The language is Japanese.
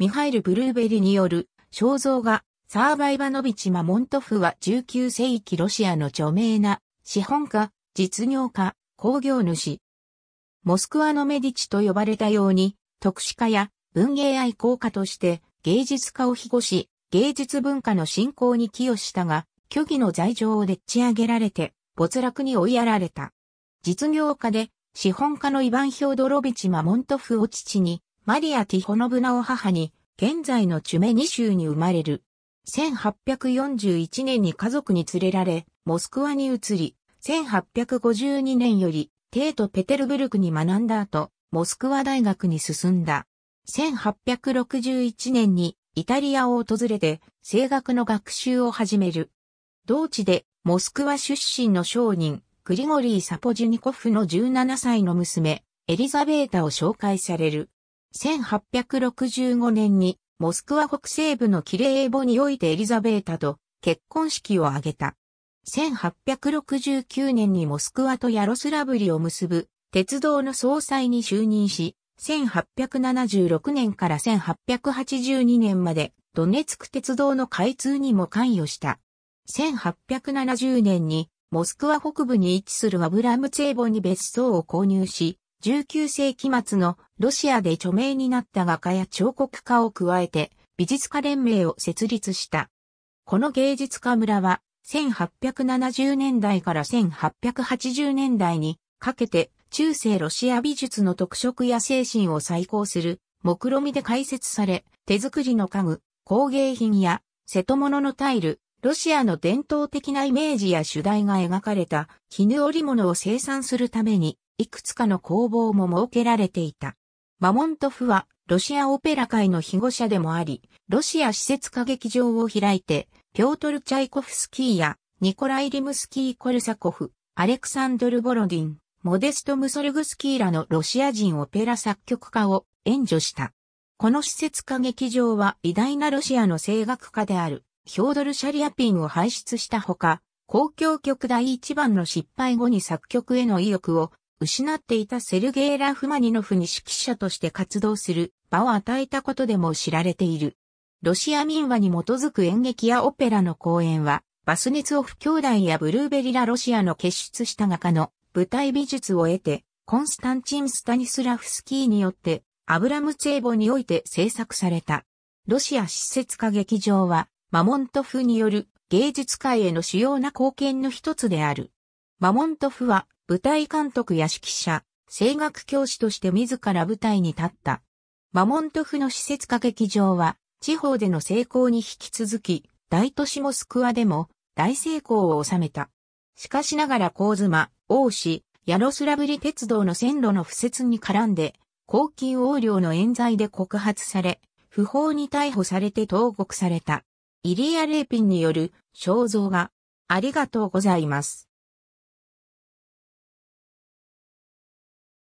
ミハイル・ブルーベリによる肖像画、サーバイバノビチ・マモントフは19世紀ロシアの著名な資本家、実業家、工業主。モスクワのメディチと呼ばれたように、特殊化や文芸愛好家として芸術家を庇護し、芸術文化の振興に寄与したが、虚偽の罪状をでっち上げられて、没落に追いやられた。実業家で、資本家のイヴァン・ヒョードロビチ・マモントフを父に、マリア・ティホノブナを母に、現在のチュメニ州に生まれる。1841年に家族に連れられ、モスクワに移り、1852年より、帝都ペテルブルクに学んだ後、モスクワ大学に進んだ。1861年にイタリアを訪れて声楽の学習を始める。同地でモスクワ出身の商人、グリゴリー・サポジュニコフの17歳の娘、エリザベータを紹介される。1865年にモスクワ北西部のキレーボにおいてエリザベータと結婚式を挙げた。1869年にモスクワとヤロスラブリを結ぶ鉄道の総裁に就任し、1876年から1882年までドネツク鉄道の開通にも関与した。1870年にモスクワ北部に位置するアブラムツェーボに別荘を購入し、19世紀末のロシアで著名になった画家や彫刻家を加えて美術家連盟を設立した。この芸術家村は1870年代から1880年代にかけて中世ロシア美術の特色や精神を再興する目論見で開設され手作りの家具、工芸品や瀬戸物のタイル、ロシアの伝統的なイメージや主題が描かれた絹織物を生産するために、いくつかの工房も設けられていた。マモントフは、ロシアオペラ界の被護者でもあり、ロシア施設歌劇場を開いて、ピョートル・チャイコフスキーや、ニコライ・リムスキー・コルサコフ、アレクサンドル・ボロディン、モデスト・ムソルグスキーらのロシア人オペラ作曲家を援助した。この施設歌劇場は偉大なロシアの声楽家であるヒョードル・シャリアピンを輩出したほか、公共曲第一番の失敗後に作曲への意欲を失っていたセルゲイ・ラフマニノフに指揮者として活動する場を与えたことでも知られている。ロシア民話に基づく演劇やオペラの公演は、バスネツオフ兄弟やブルーベリラ・ロシアの結出した画家の舞台美術を得て、コンスタンチン・スタニスラフスキーによって、アブラムツェーボにおいて制作された。ロシア施設歌劇場は、マモントフによる芸術界への主要な貢献の一つである。マモントフは舞台監督や指揮者、声楽教師として自ら舞台に立った。マモントフの施設歌劇場は地方での成功に引き続き、大都市モスクワでも大成功を収めた。しかしながら高妻、王子、ヤロスラブリ鉄道の線路の敷設に絡んで、公金横領の冤罪で告発され、不法に逮捕されて投獄された。イリア・レーピンによる肖像画。ありがとうございます。